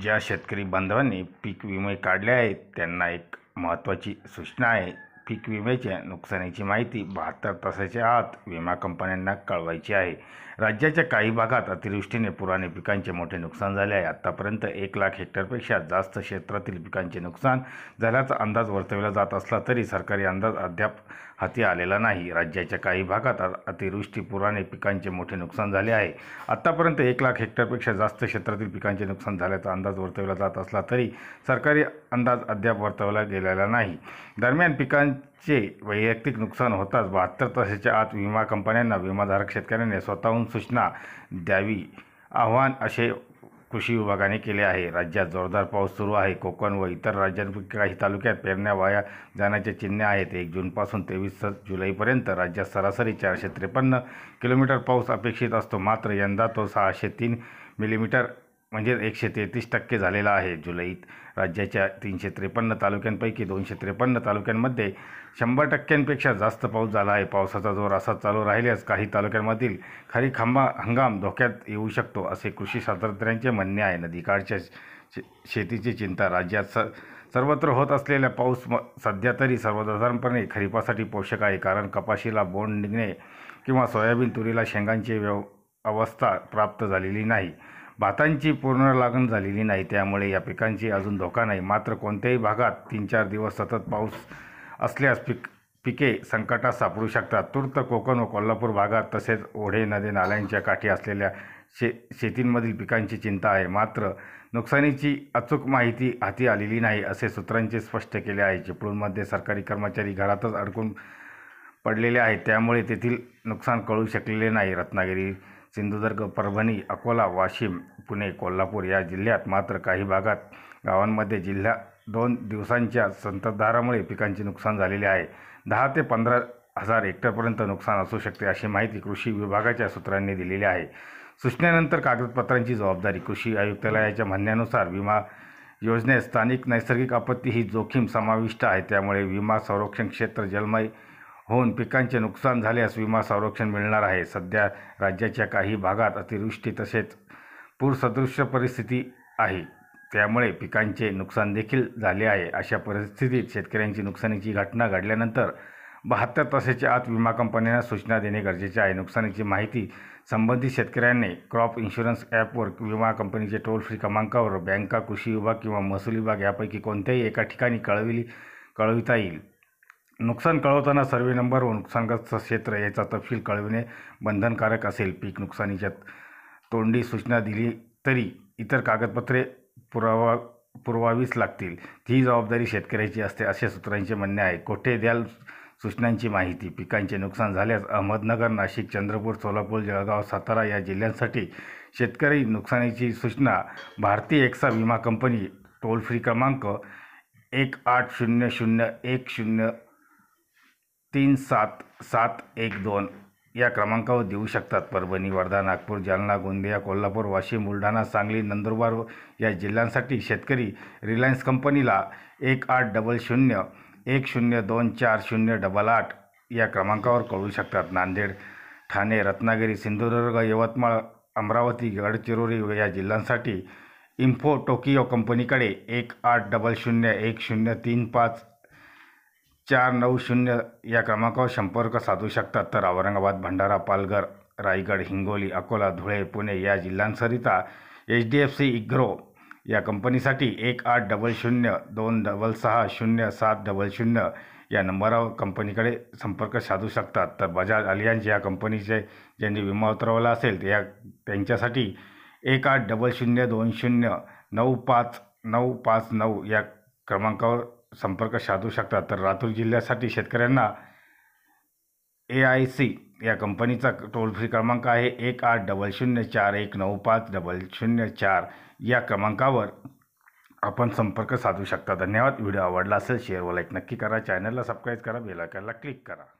ज्या शेतकरी बांधवांनी पीक विमे काढले आहेत त्यांना एक महत्त्वाची सूचना आहे पीक विम्याच्या नुकसानीची माहिती बहात्तर तासाच्या आत विमा कंपन्यांना कळवायची आहे राज्याच्या काही भागात अतिवृष्टीने पुराने पिकांचे मोठे नुकसान झाले आहे आत्तापर्यंत एक लाख हेक्टरपेक्षा जास्त क्षेत्रातील पिकांचे नुकसान झाल्याचा अंदाज वर्तविला जात असला तरी सरकारी अंदाज अद्याप हाती आलेला नाही राज्याच्या काही भागात अतिवृष्टी पुराने पिकांचे मोठे नुकसान झाले आहे आत्तापर्यंत एक लाख हेक्टरपेक्षा जास्त क्षेत्रातील पिकांचे नुकसान झाल्याचा अंदाज वर्तविला जात असला तरी सरकारी अंदाज अद्याप वर्तवला गेलेला नाही दरम्यान पिकां पिकांचे वैयक्तिक नुकसान होताच बहात्तर तासाच्या आत विमा कंपन्यांना विमाधारक शेतकऱ्यांनी स्वतःहून सूचना द्यावी आव्हान असे कृषी विभागाने केले आहे राज्यात जोरदार पाऊस सुरू आहे कोकण व इतर राज्यांपैकी काही तालुक्यात पेरण्या वाया जाण्याचे चिन्हे आहेत एक जूनपासून तेवीस जुलैपर्यंत राज्यात सरासरी चारशे त्रेपन्न किलोमीटर पाऊस अपेक्षित असतो मात्र यंदा तो सहाशे तीन मिलीमीटर म्हणजेच एकशे तेहतीस टक्के झालेला आहे जुलैत राज्याच्या तीनशे त्रेपन्न तालुक्यांपैकी दोनशे त्रेपन्न तालुक्यांमध्ये शंभर टक्क्यांपेक्षा जास्त पाऊस झाला आहे पावसाचा जोर असाच चालू राहिल्यास काही तालुक्यांमधील खरी खांबा हंगाम धोक्यात येऊ शकतो असे कृषी शास्त्रज्ञांचे म्हणणे आहे नदीकाठच्या शेतीची चिंता राज्यात स सर्वत्र होत असलेल्या पाऊस म सध्या तरी सर्वसाधारणपणे खरीपासाठी पोषक आहे कारण कपाशीला बोंड निघणे किंवा सोयाबीन तुरीला शेंगांची व्यव अवस्था प्राप्त झालेली नाही भातांची पूर्ण लागण झालेली नाही त्यामुळे या पिकांची अजून धोका नाही मात्र कोणत्याही भागात तीन चार दिवस सतत पाऊस असल्यास पिक पिके संकटात सापडू शकतात तुर्त कोकण व कोल्हापूर भागात तसेच ओढे नदी नाल्यांच्या काठी असलेल्या शे शेतींमधील पिकांची चिंता आहे मात्र नुकसानीची अचूक माहिती हाती आलेली नाही असे सूत्रांचे स्पष्ट केले आहे चिपळूणमध्ये सरकारी कर्मचारी घरातच अडकून पडलेले आहेत त्यामुळे तेथील नुकसान कळू शकलेले नाही रत्नागिरी सिंधुदुर्ग परभणी अकोला वाशिम पुणे कोल्हापूर या जिल्ह्यात मात्र काही भागात गावांमध्ये जिल्हा दोन दिवसांच्या संततधारामुळे पिकांचे नुकसान झालेले आहे दहा ते पंधरा हजार हेक्टरपर्यंत नुकसान असू शकते अशी माहिती कृषी विभागाच्या सूत्रांनी दिलेली आहे सूचनेनंतर कागदपत्रांची जबाबदारी कृषी आयुक्तालयाच्या म्हणण्यानुसार विमा योजनेत स्थानिक नैसर्गिक आपत्ती ही जोखीम समाविष्ट आहे त्यामुळे विमा संरक्षण क्षेत्र जलमय होऊन पिकांचे नुकसान झाल्यास विमा संरक्षण मिळणार आहे सध्या राज्याच्या काही भागात अतिवृष्टी तसेच पूरसदृश्य परिस्थिती आहे त्यामुळे पिकांचे नुकसान देखील झाले आहे अशा परिस्थितीत शेतकऱ्यांची नुकसानीची घटना घडल्यानंतर बहात्तर तासाच्या आत विमा कंपन्यांना सूचना देणे गरजेचे आहे नुकसानीची माहिती संबंधित शेतकऱ्यांनी क्रॉप इन्शुरन्स ॲपवर विमा कंपनीचे टोल फ्री क्रमांकावर बँका कृषी विभाग किंवा महसूल विभाग यापैकी कोणत्याही एका ठिकाणी कळविली कळविता येईल नुकसान कळवताना सर्वे नंबर व नुकसानग्रस्त क्षेत्र याचा तपशील कळविणे बंधनकारक असेल पीक नुकसानीच्या तोंडी सूचना दिली तरी इतर कागदपत्रे पुरावा पुरवावीच लागतील ही जबाबदारी शेतकऱ्याची असते असे सूत्रांचे म्हणणे आहे कोठे द्याल सूचनांची माहिती पिकांचे नुकसान झाल्यास अहमदनगर नाशिक चंद्रपूर सोलापूर जळगाव सातारा या जिल्ह्यांसाठी शेतकरी नुकसानीची सूचना भारतीय एक्सा विमा कंपनी टोल फ्री क्रमांक एक आठ शून्य शून्य एक शून्य तीन सात सात एक दोन या क्रमांकावर देऊ शकतात परभणी वर्धा नागपूर जालना गोंदिया कोल्हापूर वाशिम बुलढाणा सांगली नंदुरबार या जिल्ह्यांसाठी शेतकरी रिलायन्स कंपनीला एक आठ डबल शून्य एक शून्य दोन चार शून्य डबल आठ या क्रमांकावर कळू शकतात नांदेड ठाणे रत्नागिरी सिंधुदुर्ग यवतमाळ अमरावती गडचिरोली या जिल्ह्यांसाठी इम्फो टोकियो कंपनीकडे एक आठ डबल शून्य एक शून्य तीन पाच चार नऊ शून्य या क्रमांकावर संपर्क साधू शकतात तर औरंगाबाद भंडारा पालघर रायगड हिंगोली अकोला धुळे पुणे या जिल्ह्यांकरिता एच डी एफ सी इग्रो या कंपनीसाठी एक आठ डबल शून्य दोन डबल सहा शून्य सात डबल शून्य या नंबरावर कंपनीकडे संपर्क साधू शकतात तर बजाज अलियांज या कंपनीचे ज्यांनी विमा उतरवला असेल त्या त्यांच्यासाठी एक आठ डबल शून्य दोन शून्य नऊ पाच नऊ पाच नऊ या क्रमांकावर संपर्क साधू शकता तर लातूर जिल्ह्यासाठी शेतकऱ्यांना ए आय सी या कंपनीचा टोल फ्री क्रमांक आहे एक आठ डबल शून्य चार एक नऊ पाच डबल शून्य चार या क्रमांकावर आपण संपर्क साधू शकता धन्यवाद व्हिडिओ आवडला असेल शेअर व लाईक नक्की करा चॅनलला सबस्क्राईब करा बेलायकनला क्लिक करा